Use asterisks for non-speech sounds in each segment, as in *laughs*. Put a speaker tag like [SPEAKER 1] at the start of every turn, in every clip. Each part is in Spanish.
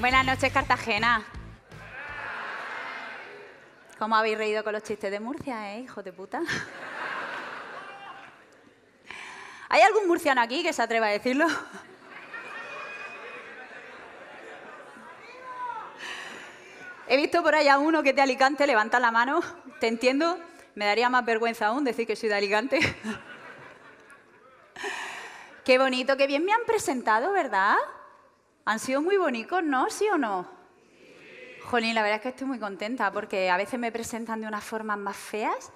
[SPEAKER 1] Buenas noches, Cartagena. ¿Cómo habéis reído con los chistes de Murcia, eh, hijo de puta? ¿Hay algún murciano aquí que se atreva a decirlo? He visto por allá uno que es de Alicante, levanta la mano, te entiendo, me daría más vergüenza aún decir que soy de Alicante. Qué bonito, qué bien me han presentado, ¿verdad? Han sido muy bonitos, ¿no? ¿Sí o no? Sí. Jolín, la verdad es que estoy muy contenta porque a veces me presentan de unas formas más feas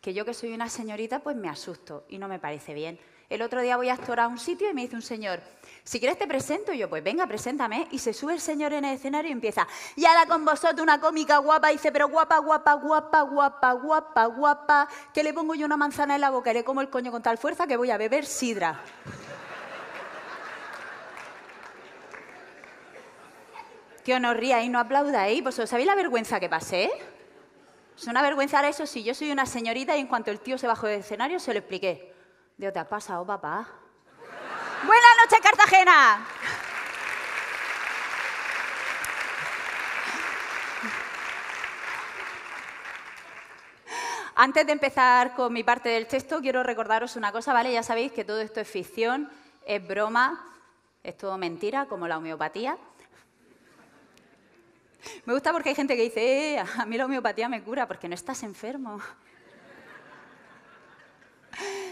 [SPEAKER 1] que yo que soy una señorita pues me asusto y no me parece bien. El otro día voy a actuar a un sitio y me dice un señor, si quieres te presento, y yo pues venga, preséntame. Y se sube el señor en el escenario y empieza, y ahora con vosotros una cómica guapa, y dice, pero guapa, guapa, guapa, guapa, guapa, guapa, que le pongo yo una manzana en la boca y le como el coño con tal fuerza que voy a beber sidra. tío no ría y no ahí. ¿Vosotros sabéis la vergüenza que pasé? Es una vergüenza ahora eso si Yo soy una señorita y en cuanto el tío se bajó del escenario se lo expliqué. Dios, te has pasado, papá. Buenas noches, Cartagena. Antes de empezar con mi parte del texto, quiero recordaros una cosa, ¿vale? Ya sabéis que todo esto es ficción, es broma, es todo mentira, como la homeopatía. *laughs* Me gusta porque hay gente que dice, eh, a mí la homeopatía me cura porque no estás enfermo.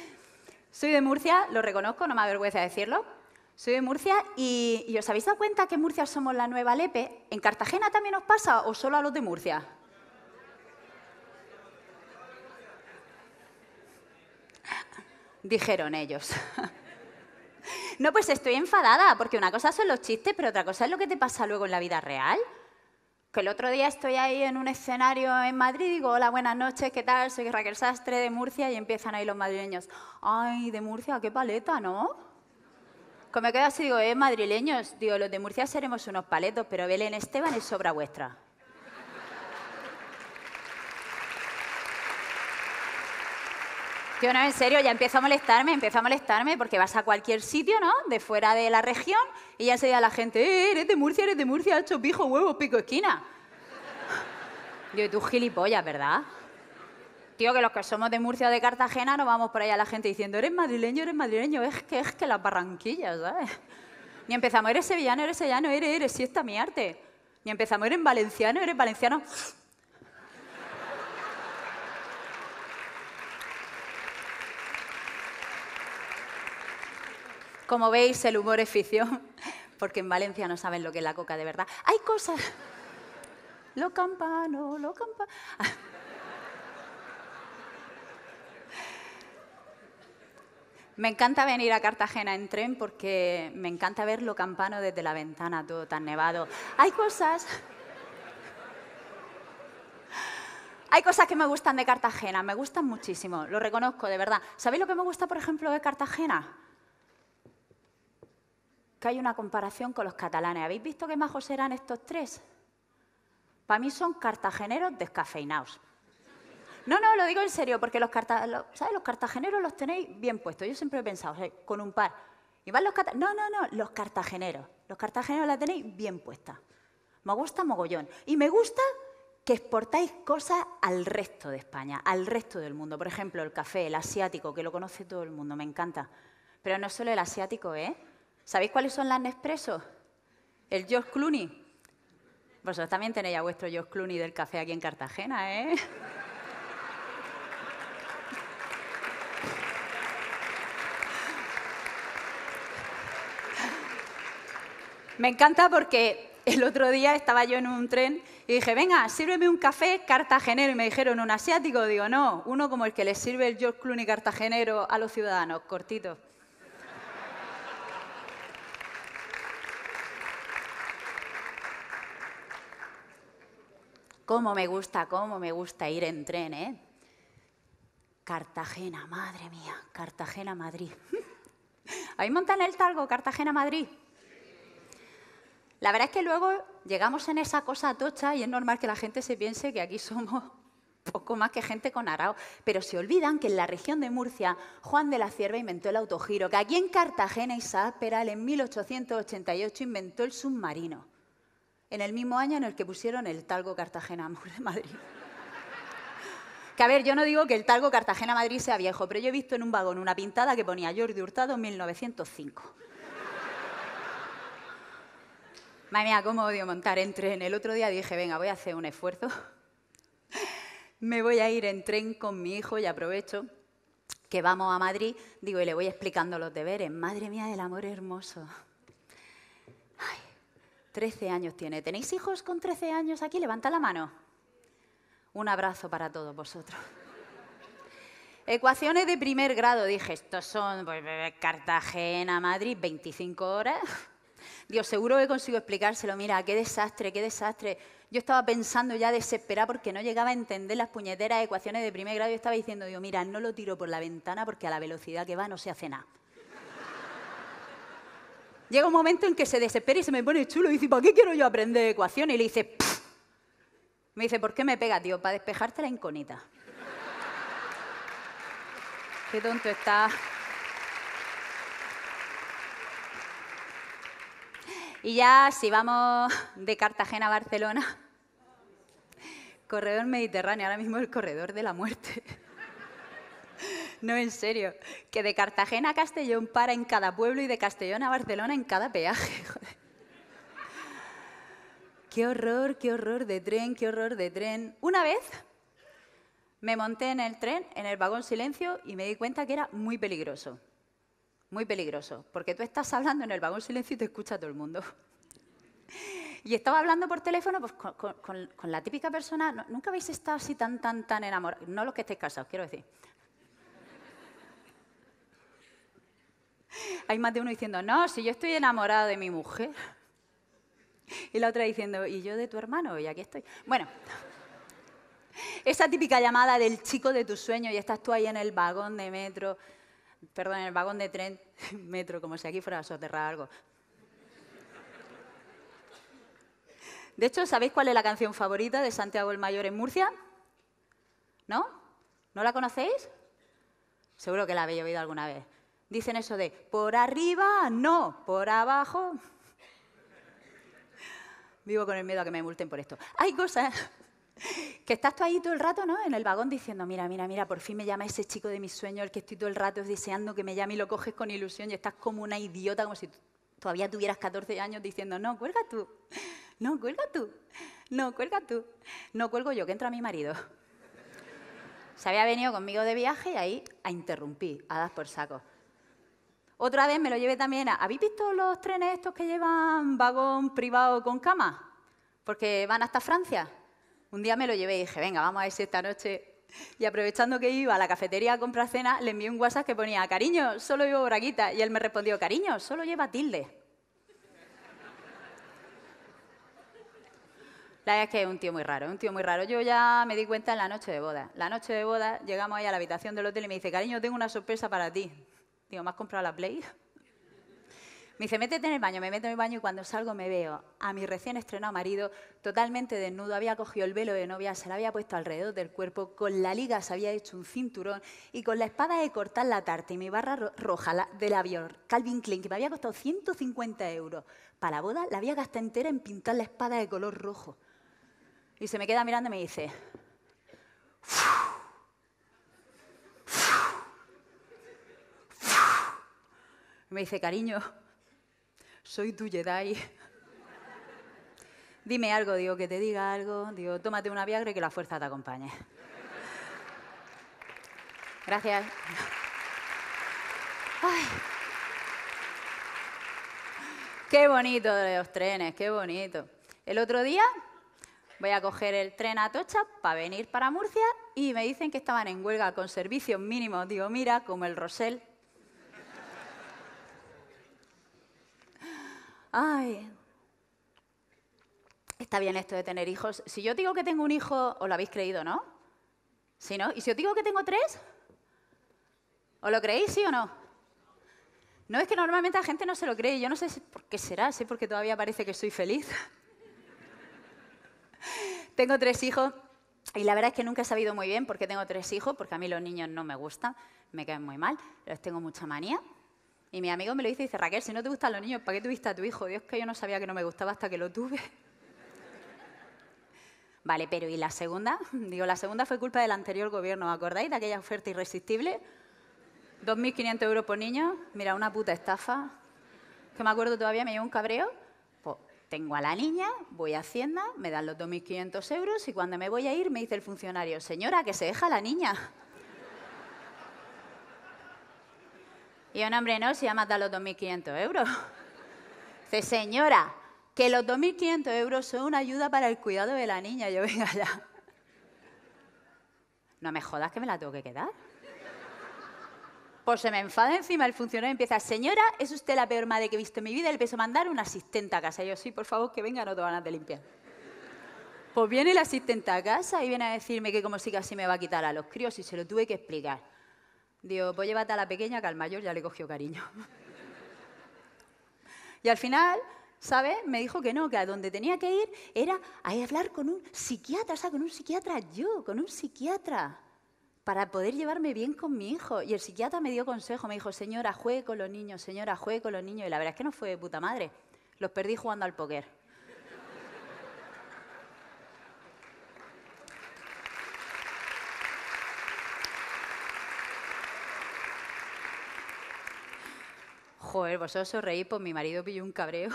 [SPEAKER 1] *laughs* Soy de Murcia, lo reconozco, no me avergüenza decirlo. Soy de Murcia y, y, os habéis dado cuenta que en Murcia somos la nueva Lepe. ¿En Cartagena también os pasa o solo a los de Murcia? *laughs* Dijeron ellos. no, pues estoy enfadada, porque una cosa son los chistes, pero otra cosa es lo que te pasa luego en la vida real. Que el otro día estoy ahí en un escenario en Madrid y digo, hola, buenas noches, ¿qué tal? Soy Raquel Sastre de Murcia y empiezan ahí los madrileños. Ay, de Murcia, qué paleta, ¿no? Como me quedo así, digo, eh, madrileños, digo, los de Murcia seremos unos paletos, pero Belén Esteban es obra vuestra. Tío, no, en serio, ya empieza a molestarme, empieza a molestarme porque vas a cualquier sitio, ¿no? De fuera de la región y ya se a la gente, eh, eres de Murcia, eres de Murcia, pijo, huevo, pico, esquina. Yo, tú gilipollas, ¿verdad? Tío, que los que somos de Murcia o de Cartagena no vamos por ahí a la gente diciendo, eres madrileño, eres madrileño, es que es que las barranquillas, ¿sabes? Ni empezamos, eres sevillano, eres sevillano, eres, eres, si esta mi arte. Ni empezamos, eres valenciano, eres valenciano. Como veis, el humor es ficción, *laughs* porque en Valencia no saben lo que es la coca de verdad. Hay cosas... Lo campano, lo campano... *laughs* Me encanta venir a Cartagena en tren porque me encanta ver lo campano desde la ventana, todo tan nevado. Hay cosas... Hay cosas que me gustan de Cartagena, me gustan muchísimo, lo reconozco de verdad. ¿Sabéis lo que me gusta, por ejemplo, de Cartagena? que hay una comparación con los catalanes. ¿Habéis visto qué majos eran estos tres? Para mí son cartageneros descafeinados. No, no, lo digo en serio, porque los, ¿sabes? los cartageneros los tenéis bien puestos. Yo siempre he pensado, eh, con un par. Y van los No, no, no, los cartageneros. Los cartageneros la tenéis bien puesta. Me gusta mogollón. Y me gusta que exportáis cosas al resto de España, al resto del mundo. Por ejemplo, el café, el asiático, que lo conoce todo el mundo, me encanta. Pero no solo el asiático, ¿eh? ¿Sabéis cuáles son las Nespresso? El George Clooney. Vosotros también tenéis a vuestro George Clooney del café aquí en Cartagena, ¿eh? Me encanta porque el otro día estaba yo en un tren y dije, venga, sírveme un café cartagenero. Y me dijeron, ¿un asiático? Digo, no, uno como el que les sirve el George Clooney cartagenero a los ciudadanos, cortito. Cómo me gusta, cómo me gusta ir en tren, ¿eh? Cartagena, madre mía, Cartagena, Madrid. ¿Ahí *laughs* montan el talgo, Cartagena, Madrid? La verdad es que luego llegamos en esa cosa tocha y es normal que la gente se piense que aquí somos *laughs* poco más que gente con arao, pero se olvidan que en la región de Murcia Juan de la Cierva inventó el autogiro, que aquí en Cartagena Isaac Peral en 1888 inventó el submarino en el mismo año en el que pusieron el talgo Cartagena-Madrid. Que a ver, yo no digo que el talgo Cartagena-Madrid sea viejo, pero yo he visto en un vagón una pintada que ponía Jordi Hurtado 1905. Madre mía, cómo odio montar en tren. El otro día dije, venga, voy a hacer un esfuerzo. Me voy a ir en tren con mi hijo y aprovecho que vamos a Madrid. Digo, y le voy explicando los deberes. Madre mía del amor hermoso. 13 años tiene. ¿Tenéis hijos con 13 años aquí? Levanta la mano. Un abrazo para todos vosotros. Ecuaciones de primer grado, dije, estos son pues, eh, Cartagena, Madrid, 25 horas. Dios, seguro que consigo explicárselo. Mira, qué desastre, qué desastre. Yo estaba pensando ya desesperada porque no llegaba a entender las puñeteras ecuaciones de primer grado. Yo estaba diciendo, yo mira, no lo tiro por la ventana porque a la velocidad que va no se hace nada. Llega un momento en que se desespera y se me pone chulo y dice, ¿para qué quiero yo aprender ecuaciones? Y le dice, me dice, ¿por qué me pega, tío? Para despejarte la incógnita. qué tonto está. Y ya si vamos de Cartagena a Barcelona, corredor mediterráneo, ahora mismo el corredor de la muerte. No, en serio. Que de Cartagena a Castellón para en cada pueblo y de Castellón a Barcelona en cada peaje. *laughs* Qué horror, qué horror de tren, qué horror de tren. Una vez me monté en el tren, en el vagón silencio, y me di cuenta que era muy peligroso. Muy peligroso, porque tú estás hablando en el vagón silencio y te escucha todo el mundo. *laughs* Y estaba hablando por teléfono pues, con, la típica persona, nunca habéis estado así tan, tan, tan enamorado, no los que estéis casados, quiero decir, hay más de uno diciendo, no, si yo estoy enamorado de mi mujer. Y la otra diciendo, y yo de tu hermano, y aquí estoy. Bueno, esa típica llamada del chico de tus sueño, y estás tú ahí en el vagón de metro, perdón, en el vagón de tren, *laughs* metro, como si aquí fuera a soterrar algo. De hecho, ¿sabéis cuál es la canción favorita de Santiago el Mayor en Murcia? ¿No? ¿No la conocéis? Seguro que la habéis oído alguna vez. Dicen eso de por arriba no, por abajo. *laughs* Vivo con el miedo a que me multen por esto. Hay cosas *laughs* que estás tú ahí todo el rato, ¿no? En el vagón diciendo, mira, mira, mira, por fin me llama ese chico de mis sueños, el que estoy todo el rato deseando que me llame y lo coges con ilusión y estás como una idiota, como si todavía tuvieras 14 años diciendo, no, cuelga tú, no, cuelga tú, no, cuelga tú, no cuelgo yo, que entra mi marido. *laughs* Se había venido conmigo de viaje y ahí a interrumpir, a dar por saco. Otra vez me lo llevé también a... ¿Habéis visto los trenes estos que llevan vagón privado con cama? Porque van hasta Francia. Un día me lo llevé y dije, venga, vamos a ver esta noche... Y aprovechando que iba a la cafetería a comprar cena, le envié un WhatsApp que ponía, cariño, solo llevo braguita. Y él me respondió, cariño, solo lleva tilde. La verdad es que es un tío muy raro, un tío muy raro. Yo ya me di cuenta en la noche de boda. La noche de boda llegamos ahí a la habitación del hotel y me dice, cariño, tengo una sorpresa para ti. Digo, ¿me has comprado la Play? *laughs* Me dice, métete en el baño, me meto en el baño y cuando salgo me veo a mi recién estrenado marido totalmente desnudo, había cogido el velo de novia, se lo había puesto alrededor del cuerpo, con la liga se había hecho un cinturón y con la espada de cortar la tarta y mi barra roja la, del avión Calvin Klein, que me había costado 150 euros para la boda, la había gastado entera en pintar la espada de color rojo. Y se me queda mirando y me dice, Me dice, cariño, soy tu Jedi. Dime algo, digo, que te diga algo. Digo, tómate una Viagra y que la fuerza te acompañe. Gracias. Ay. Qué bonito de los trenes, qué bonito. El otro día voy a coger el tren a Tocha para venir para Murcia y me dicen que estaban en huelga con servicios mínimos. Digo, mira, como el Rosel ay, está bien esto de tener hijos. Si yo digo que tengo un hijo, os lo habéis creído, ¿no? ¿Sí, no? no y si yo digo que tengo tres? ¿Os lo creéis, sí o no? No es que normalmente la gente no se lo cree. Yo no sé por qué será, sé porque todavía parece que soy feliz. *laughs* tengo tres hijos y la verdad es que nunca he sabido muy bien por qué tengo tres hijos, porque a mí los niños no me gustan, me caen muy mal, les tengo mucha manía. Y mi amigo me lo dice y dice, Raquel, si no te gustan los niños, ¿para qué tuviste a tu hijo? Dios que yo no sabía que no me gustaba hasta que lo tuve. *laughs* Vale, pero ¿y la segunda? *laughs* Digo, la segunda fue culpa del anterior gobierno, ¿os acordáis de aquella oferta irresistible? 2.500 euros por niño, mira, una puta estafa. Que me acuerdo todavía, me dio un cabreo. Pues tengo a la niña, voy a Hacienda, me dan los 2.500 euros y cuando me voy a ir me dice el funcionario, señora, que se deja la niña. Y un hombre no, si llama los 2.500 euros. *laughs* Dice, señora, que los 2.500 euros son una ayuda para el cuidado de la niña. Yo venga ya. No me jodas que me la tengo que quedar. Pues se me enfada encima el funcionario y empieza, señora, es usted la peor madre que he visto en mi vida, le peso mandar una asistente a casa. yo, sí, por favor, que venga, no te van a limpiar. Pues viene la asistente a casa y viene a decirme que como si casi me va a quitar a los críos y se lo tuve que explicar. Digo, pues llévate a la pequeña que al mayor ya le cogió cariño. *laughs* y al final, ¿sabes? Me dijo que no, que a donde tenía que ir era a hablar con un psiquiatra, o sea, con un psiquiatra yo, con un psiquiatra, para poder llevarme bien con mi hijo. Y el psiquiatra me dio consejo, me dijo, señora, juegue con los niños, señora, juegue con los niños. Y la verdad es que no fue de puta madre. Los perdí jugando al póker. joder, vosotros os reís, pues mi marido pilló un cabreo.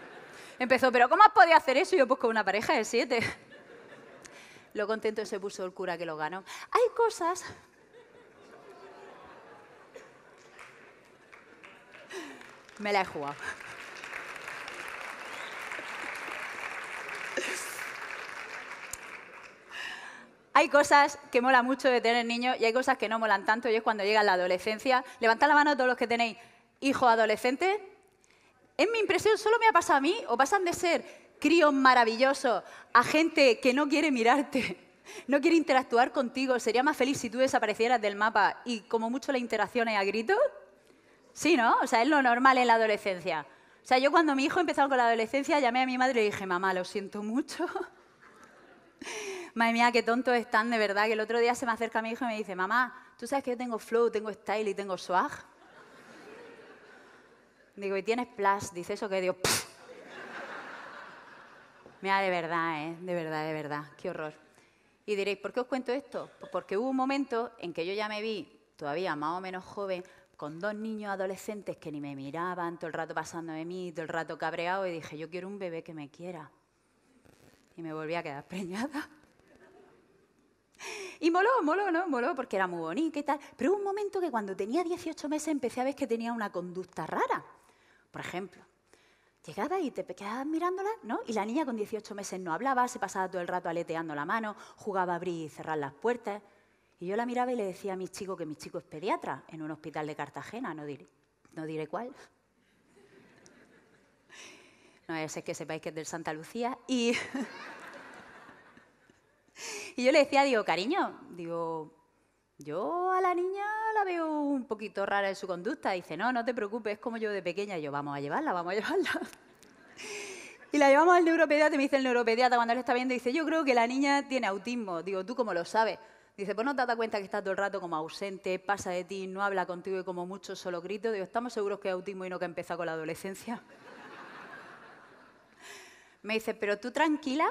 [SPEAKER 1] *laughs* Empezó, pero ¿cómo has podido hacer eso? yo, pues con una pareja de siete. *laughs* Lo contento se puso el cura que lo ganó. Hay cosas *laughs* Me la he jugado. Hay cosas que mola mucho de tener niños y hay cosas que no molan tanto y es cuando llega la adolescencia. Levantad la mano todos los que tenéis hijo adolescente? es mi impresión, solo me ha pasado a mí o pasan de ser críos maravillosos a gente que no quiere mirarte, *laughs* no quiere interactuar contigo, sería más feliz si tú desaparecieras del mapa y como mucho la interacción es a gritos. Sí, ¿no? O sea, es lo normal en la adolescencia. O sea, yo cuando mi hijo empezó con la adolescencia llamé a mi madre y le dije, mamá, lo siento mucho. *laughs* Madre mía, qué tontos están de verdad, que el otro día se me acerca mi hijo y me dice, mamá, tú sabes que yo tengo flow, tengo style y tengo swag. Digo, ¿y tienes plus? Dice eso que digo, Me Mira, de verdad, ¿eh? de verdad, de verdad, qué horror. Y diréis, ¿por qué os cuento esto? Pues porque hubo un momento en que yo ya me vi, todavía más o menos joven, con dos niños adolescentes que ni me miraban, todo el rato pasando de mí, todo el rato cabreado, y dije, yo quiero un bebé que me quiera. Y me volví a quedar *laughs* preñada. Y moló, moló, ¿no? Moló porque era muy bonita y tal. Pero hubo un momento que cuando tenía 18 meses empecé a ver que tenía una conducta rara por ejemplo. Llegaba y te quedabas mirándola, ¿no? Y la niña con 18 meses no hablaba, se pasaba todo el rato aleteando la mano, jugaba a abrir y cerrar las puertas. Y yo la miraba y le decía a mis chico que mi chico es pediatra en un hospital de Cartagena, no diré, no diré cuál. No, es que sepáis que es del Santa Lucía. Y, *laughs* y yo le decía, digo, cariño, digo, yo a la niña veo un poquito rara en su conducta. Dice, no, no te preocupes, es como yo de pequeña. yo, vamos a llevarla, vamos a llevarla. *laughs* Y la llevamos al neuropediatra y me dice el neuropediatra cuando él está viendo, dice, yo creo que la niña tiene autismo. Digo, ¿tú cómo lo sabes? Dice, pues no te das cuenta que estás todo el rato como ausente, pasa de ti, no habla contigo y como mucho solo grito. Digo, ¿estamos seguros que es autismo y no que empieza con la adolescencia? *laughs* me dice, pero tú tranquila,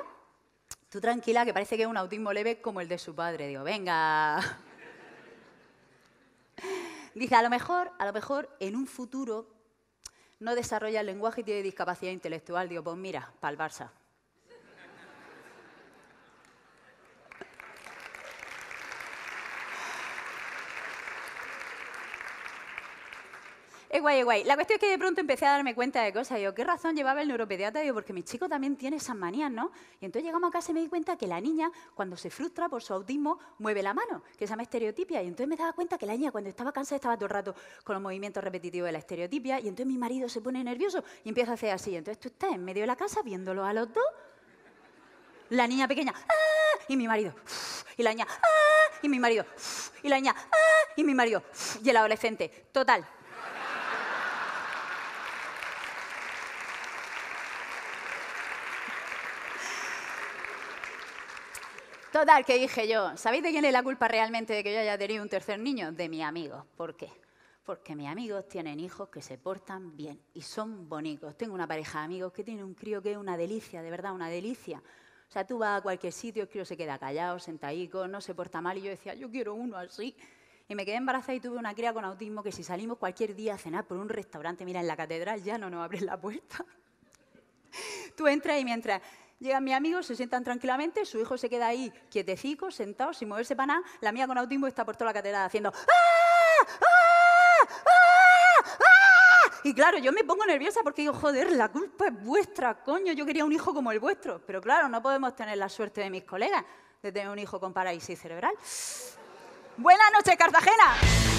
[SPEAKER 1] tú tranquila, que parece que es un autismo leve como el de su padre. Digo, venga, Dice, a lo mejor, a lo mejor en un futuro no desarrolla el lenguaje y tiene discapacidad intelectual. Digo, pues mira, para el Barça. guay, La cuestión es que de pronto empecé a darme cuenta de cosas. Yo, ¿qué razón llevaba el neuropediatra? Yo, porque mi chico también tiene esas manías, ¿no? Y entonces llegamos a casa y me di cuenta que la niña, cuando se frustra por su autismo, mueve la mano, que se llama estereotipia. Y entonces me daba cuenta que la niña, cuando estaba cansada, estaba todo el rato con los movimientos repetitivos de la estereotipia. Y entonces mi marido se pone nervioso y empieza a hacer así. Entonces tú estás en medio de la casa viéndolo a los dos. La niña pequeña, ¡ah! Y mi marido, y la niña, ¡ah! Y mi marido, y la niña, ¡ah! Y mi marido, y el adolescente. Total, Total, que dije yo, ¿sabéis de quién es la culpa realmente de que yo haya tenido un tercer niño? De mi amigos. ¿Por qué? Porque mis amigos tienen hijos que se portan bien y son bonitos. Tengo una pareja de amigos que tiene un crío que es una delicia, de verdad, una delicia. O sea, tú vas a cualquier sitio, el crío se queda callado, ahí, no se porta mal. Y yo decía, yo quiero uno así. Y me quedé embarazada y tuve una cría con autismo que si salimos cualquier día a cenar por un restaurante, mira, en la catedral ya no nos abren la puerta. *laughs* tú entras y mientras Llegan mis amigos, se sientan tranquilamente, su hijo se queda ahí quietecico, sentado, sin moverse para nada. La mía con autismo está por toda la catedral haciendo ah, ¡Ah! ¡Ah! ¡Ah! Y claro, yo me pongo nerviosa porque digo, joder, la culpa es vuestra, coño, yo quería un hijo como el vuestro. Pero claro, no podemos tener la suerte de mis colegas de tener un hijo con parálisis cerebral. Buenas noches, Cartagena.